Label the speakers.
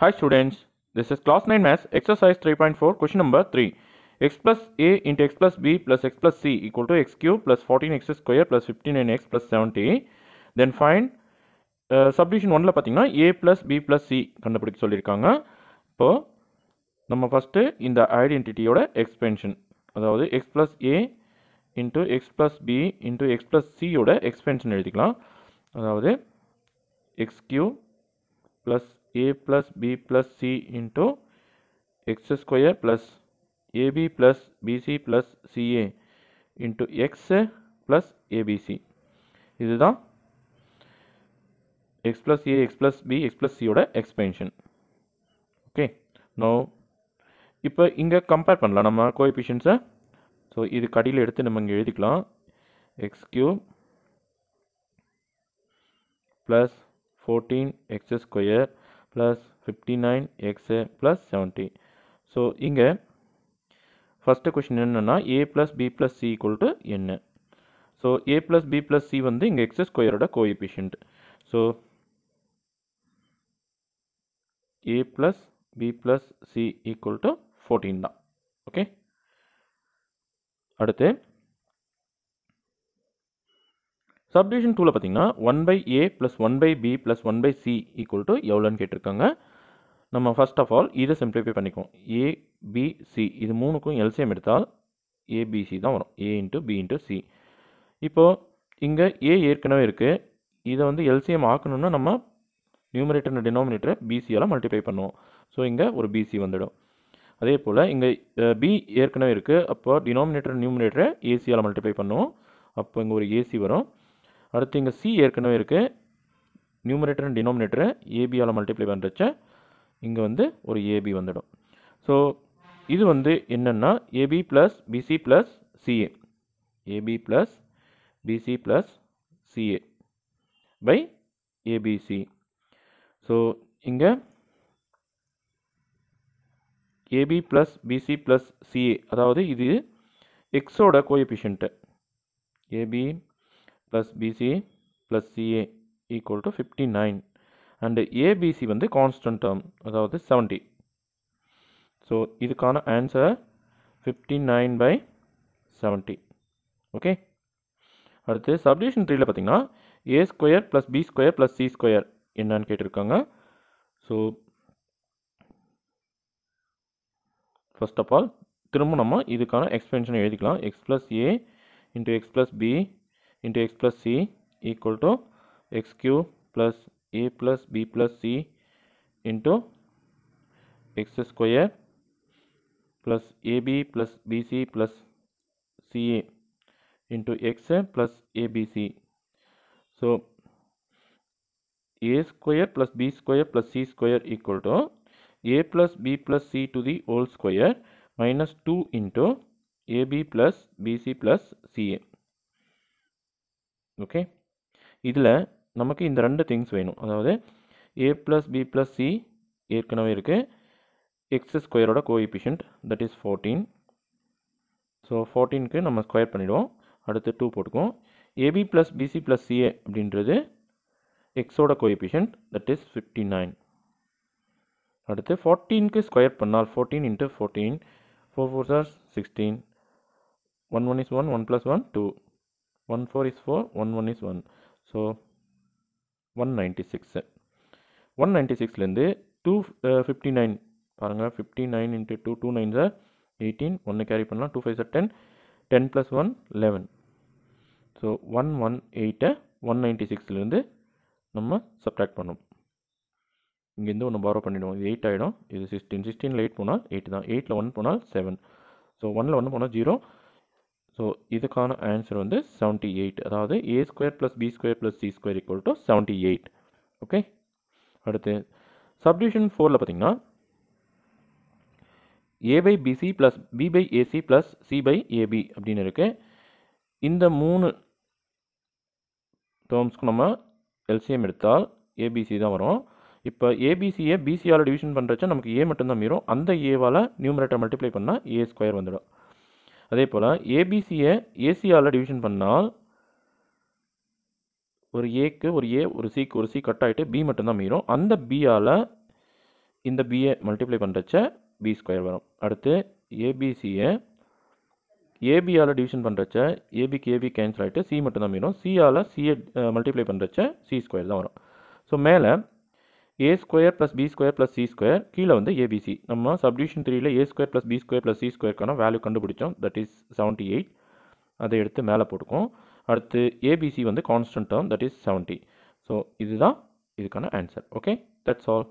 Speaker 1: Hi students, this is class 9 maths exercise 3.4 question number 3. x plus a into x plus b plus x plus c equal to x cube plus 14x square plus 15nx plus 70. Then find subdivision ஒன்றில் பார்த்தீங்கன்னா A plus B plus C கண்டுபிடிக்க சொல்லியிருக்காங்க இப்போது நம்ம first இந்த ஐடென்டிட்டியோட expansion அதாவது X plus A into X plus B into X plus சியோட எக்ஸ்பென்ஷன் எழுதிக்கலாம் அதாவது X cube plus a plus b plus c into x square plus ab plus bc plus ca into x plus abc இதுதான் x plus a x plus b x plus c உட expansion okay now இப்ப இங்க compare பண்ணலா நம்ம coefficients so இது கடில் எடுத்து நம்ம இங்கே எழுதிக்கலாம் X cube plus fourteen X square plus fifty nine 70. Plus இங்க, ஸோ இங்கே என்னனா, question plus A plus B plus C n. So, என்ன so A plus B plus C வந்து இங்கே எக்ஸ் ஸ்கொயரோட coefficient so A plus B plus C equal to fourteen தான் okay அடுத்து subdivision டூவில் பார்த்தீங்கன்னா one by A plus one by B plus one by C equal to எவ்வளோன்னு கேட்டிருக்காங்க நம்ம ஃபர்ஸ்ட் ஆஃப் ஆல் இதை சிம்பிளிஃபை பண்ணிக்குவோம் ஏபிசி இது மூணுக்கும் எல்சிஎம் எடுத்தால் ஏபிசி தான் வரும் A into B into C இப்போது இங்கே ஏ ஏற்கனவே இருக்குது இதை வந்து எல்சிஎம் ஆக்கணும்னா நம்ம நியூமரேட்டர் அண்ட் டினாமினேட்டரை பிசியால் மல்டிப்ளை பண்ணுவோம் ஸோ இங்கே ஒரு பிசி வந்துடும் அதே போல் இங்கே பி ஏற்கனவே இருக்குது அப்போது டினோமினேட்டர் நியூமினேட்டரை ஏசியால் மல்டிப்ளை பண்ணுவோம் அப்போ இங்கே ஒரு ஏசி வரும் அடுத்து இங்கே சி ஏற்கனவே இருக்குது நியூமரேட்டர் அண்ட் டினாமினேட்டரை ஏபியால் மல்டிப்ளை பண்ணுறச்ச இங்கே வந்து ஒரு ஏபி வந்துடும் ஸோ இது வந்து என்னென்னா AB plus BC plus CA AB plus BC plus CA by ABC so இங்கே AB plus BC plus CA அதாவது இது எக்ஸோட coefficient AB plus BC plus CA equal to fifty nine and ABC வந்து constant term அதாவது seventy so இதுக்கான answer fifty nine by seventy okay அடுத்து subdivision த்ரீயில் பார்த்தீங்கன்னா ஏ square plus B square plus C square என்னன்னு கேட்டிருக்காங்க ஸோ ஃபர்ஸ்ட் ஆஃப் ஆல் திரும்ப நம்ம இதுக்கான எக்ஸ்பென்ஷனை எழுதிக்கலாம் X plus A into X plus B into x plus c equal to x cube plus a plus b plus c into x square plus ab plus bc plus ca into x plus abc. So, a square plus b square plus c square equal to a plus b plus c to the whole square minus 2 into ab plus bc plus ca. Okay இதில் நமக்கு இந்த ரெண்டு things வேணும் அதாவது A plus B plus C ஏற்கனவே இருக்குது X ஸ்கொயரோட coefficient that is fourteen so ஃபோர்டீனுக்கு நம்ம ஸ்கொயர் பண்ணிவிடுவோம் அடுத்து டூ போட்டுக்குவோம் AB plus BC plus CA அப்படின்றது எக்ஸோட coefficient that is fifty nine அடுத்து ஃபோர்டீனுக்கு ஸ்கொயர் பண்ணால் fourteen into fourteen four four are sixteen one one is one one plus one two one four is four one one is one so one ninety six one ninety சிக்ஸ்லேருந்து two fifty nine பாருங்கள் fifty nine into two two nine are eighteen ஒன்று carry பண்ணலாம் two five are ten ten plus one eleven so one one எயிட்டை one ninety சிக்ஸ்லேருந்து நம்ம subtract பண்ணோம் இங்கேருந்து ஒன்று பாரோ பண்ணிவிடுவோம் இது எயிட் ஆகிடும் இது சிக்ஸ்டீன் சிக்ஸ்டீனில் எயிட் போனால் எயிட் தான் எயிட்டில் ஒன் போனால் செவன் ஸோ ஒனில் ஒன்று போனால் ஜீரோ ஸோ இதுக்கான ஆன்சர் வந்து செவன்ட்டி எயிட் அதாவது A square plus B square plus C square equal to seventy eight okay அடுத்து சப்டிவிஷன் ஃபோரில் பார்த்தீங்கன்னா A by BC plus B by AC plus C by AB அப்படின்னு இருக்குது இந்த மூணு டேர்ம்ஸ்க்கு நம்ம எல்சிஎம் எடுத்தால் ஏபிசி தான் வரும் இப்போ ஏபிசியை பிசியால் டிவிஷன் பண்ணுறச்ச நமக்கு ஏ மட்டும்தான் மீறும் அந்த ஏவால் நியூமரேட்டர் மல்டிப்ளை பண்ணால் ஏ ஸ்கொயர் வந்துடும் அதே போல் ஏபிசியை ஏசியால் டிவிஷன் பண்ணால் ஒரு ஏக்கு ஒரு ஏ ஒரு சிக்கு ஒரு சி கட் ஆகிட்டு பி மட்டும்தான் மீறும் அந்த பியால் இந்த பிஏ மல்டிப்ளை பண்ணுறச்ச பி ஸ்கொயர் வரும் அடுத்து ஏபிசியை ஏபியால் டிவிஷன் பண்ணுறச்ச ஏபிக்கு ஏபி கேன்சல் ஆகிட்டு சி மட்டும்தான் மீறும் சியால் சிஏ மல்டிப்ளை பண்ணுறச்ச சி ஸ்கொயர் தான் வரும் ஸோ மேலே A square plus B square plus C square கீழே வந்து ஏபிசி நம்ம சப்டிவிஷன் த்ரீயில் A square plus B square plus C ஸ்கொயருக்கான வேல்யூ கண்டுபிடிச்சோம் தட் இஸ் செவன்ட்டி எயிட் அதை எடுத்து மேலே போட்டுக்கும் அடுத்து ஏபிசி வந்து constant term that is seventy so இதுதான் இதுக்கான ஆன்சர் ஓகே தட்ஸ் ஆல்